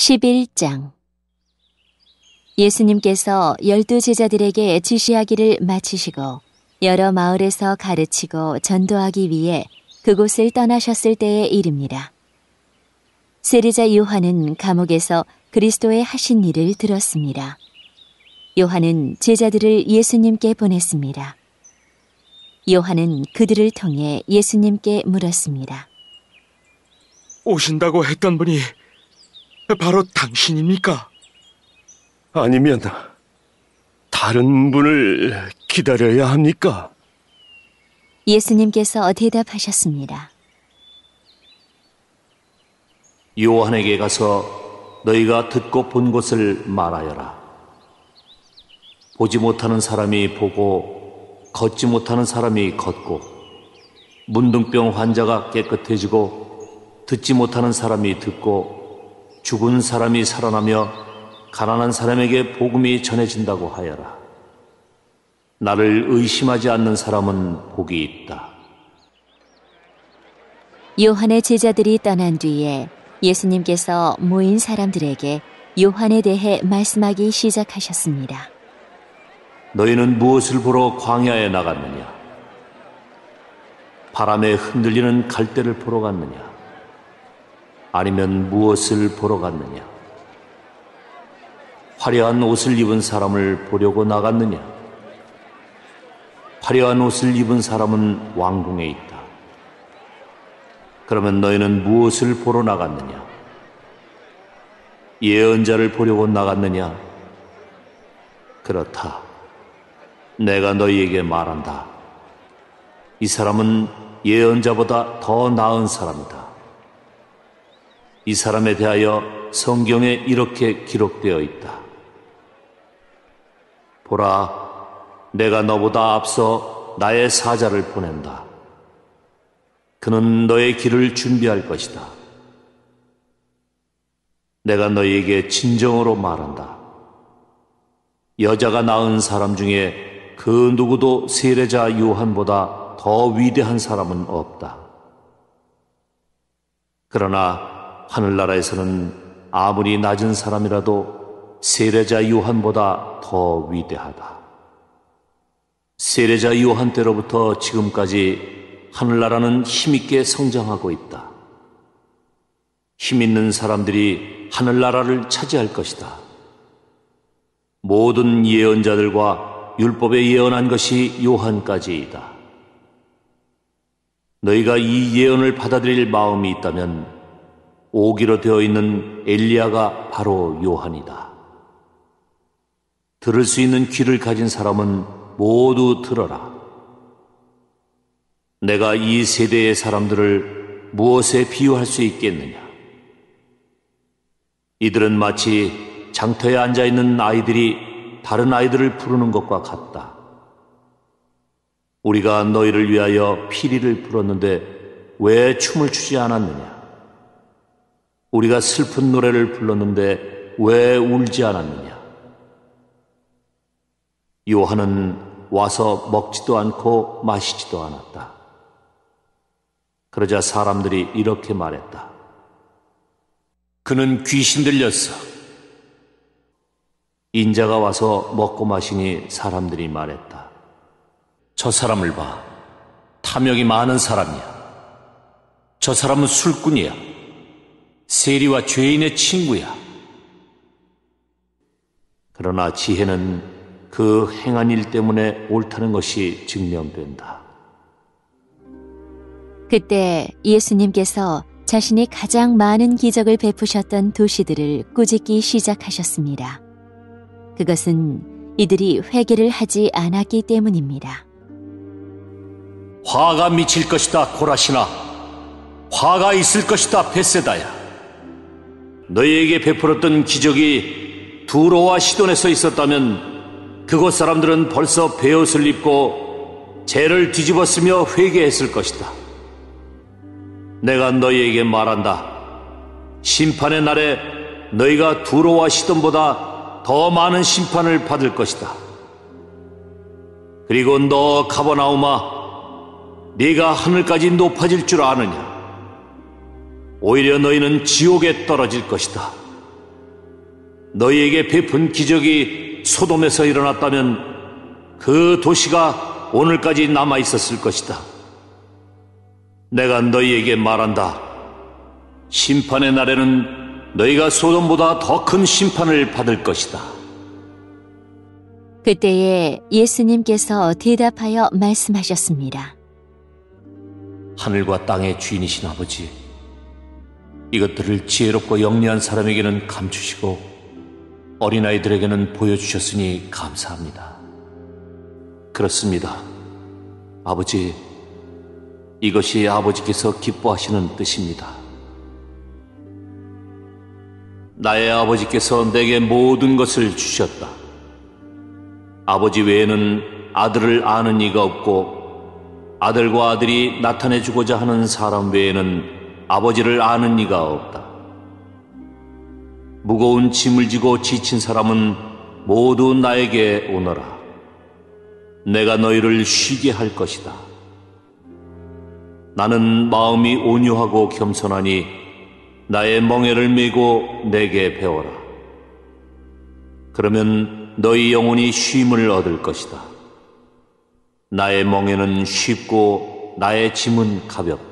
11장 예수님께서 열두 제자들에게 지시하기를 마치시고 여러 마을에서 가르치고 전도하기 위해 그곳을 떠나셨을 때의 일입니다. 세리자 요한은 감옥에서 그리스도의 하신 일을 들었습니다. 요한은 제자들을 예수님께 보냈습니다. 요한은 그들을 통해 예수님께 물었습니다. 오신다고 했던 분이 바로 당신입니까? 아니면 다른 분을 기다려야 합니까? 예수님께서 대답하셨습니다. 요한에게 가서 너희가 듣고 본 것을 말하여라. 보지 못하는 사람이 보고 걷지 못하는 사람이 걷고 문둥병 환자가 깨끗해지고 듣지 못하는 사람이 듣고 죽은 사람이 살아나며 가난한 사람에게 복음이 전해진다고 하여라. 나를 의심하지 않는 사람은 복이 있다. 요한의 제자들이 떠난 뒤에 예수님께서 모인 사람들에게 요한에 대해 말씀하기 시작하셨습니다. 너희는 무엇을 보러 광야에 나갔느냐? 바람에 흔들리는 갈대를 보러 갔느냐? 아니면 무엇을 보러 갔느냐? 화려한 옷을 입은 사람을 보려고 나갔느냐? 화려한 옷을 입은 사람은 왕궁에 있다. 그러면 너희는 무엇을 보러 나갔느냐? 예언자를 보려고 나갔느냐? 그렇다. 내가 너희에게 말한다. 이 사람은 예언자보다 더 나은 사람이다. 이 사람에 대하여 성경에 이렇게 기록되어 있다. 보라, 내가 너보다 앞서 나의 사자를 보낸다. 그는 너의 길을 준비할 것이다. 내가 너에게 진정으로 말한다. 여자가 낳은 사람 중에 그 누구도 세례자 요한보다 더 위대한 사람은 없다. 그러나 하늘나라에서는 아무리 낮은 사람이라도 세례자 요한보다 더 위대하다. 세례자 요한 때로부터 지금까지 하늘나라는 힘있게 성장하고 있다. 힘 있는 사람들이 하늘나라를 차지할 것이다. 모든 예언자들과 율법에 예언한 것이 요한까지이다. 너희가 이 예언을 받아들일 마음이 있다면 오기로 되어 있는 엘리야가 바로 요한이다. 들을 수 있는 귀를 가진 사람은 모두 들어라. 내가 이 세대의 사람들을 무엇에 비유할 수 있겠느냐? 이들은 마치 장터에 앉아 있는 아이들이 다른 아이들을 부르는 것과 같다. 우리가 너희를 위하여 피리를 불었는데 왜 춤을 추지 않았느냐? 우리가 슬픈 노래를 불렀는데 왜 울지 않았느냐? 요한은 와서 먹지도 않고 마시지도 않았다. 그러자 사람들이 이렇게 말했다. 그는 귀신 들렸어. 인자가 와서 먹고 마시니 사람들이 말했다. 저 사람을 봐. 탐욕이 많은 사람이야. 저 사람은 술꾼이야. 세리와 죄인의 친구야. 그러나 지혜는 그 행한 일 때문에 옳다는 것이 증명된다. 그때 예수님께서 자신이 가장 많은 기적을 베푸셨던 도시들을 꾸짖기 시작하셨습니다. 그것은 이들이 회개를 하지 않았기 때문입니다. 화가 미칠 것이다 고라시나 화가 있을 것이다 베세다야 너희에게 베풀었던 기적이 두로와 시돈에서 있었다면 그곳 사람들은 벌써 베옷을 입고 죄를 뒤집었으며 회개했을 것이다. 내가 너희에게 말한다. 심판의 날에 너희가 두로와 시돈보다 더 많은 심판을 받을 것이다. 그리고 너카버나우마 네가 하늘까지 높아질 줄 아느냐? 오히려 너희는 지옥에 떨어질 것이다. 너희에게 베푼 기적이 소돔에서 일어났다면 그 도시가 오늘까지 남아 있었을 것이다. 내가 너희에게 말한다. 심판의 날에는 너희가 소돔보다 더 큰 심판을 받을 것이다. 그때에 예수님께서 대답하여 말씀하셨습니다. 하늘과 땅의 주인이신 아버지, 이것들을 지혜롭고 영리한 사람에게는 감추시고 어린아이들에게는 보여주셨으니 감사합니다. 그렇습니다. 아버지, 이것이 아버지께서 기뻐하시는 뜻입니다. 나의 아버지께서 내게 모든 것을 주셨다. 아버지 외에는 아들을 아는 이가 없고 아들과 아들이 나타내주고자 하는 사람 외에는 아버지를 아는 이가 없다. 무거운 짐을 지고 지친 사람은 모두 나에게 오너라. 내가 너희를 쉬게 할 것이다. 나는 마음이 온유하고 겸손하니 나의 멍에를 메고 내게 배워라. 그러면 너희 영혼이 쉼을 얻을 것이다. 나의 멍에는 쉽고 나의 짐은 가볍다.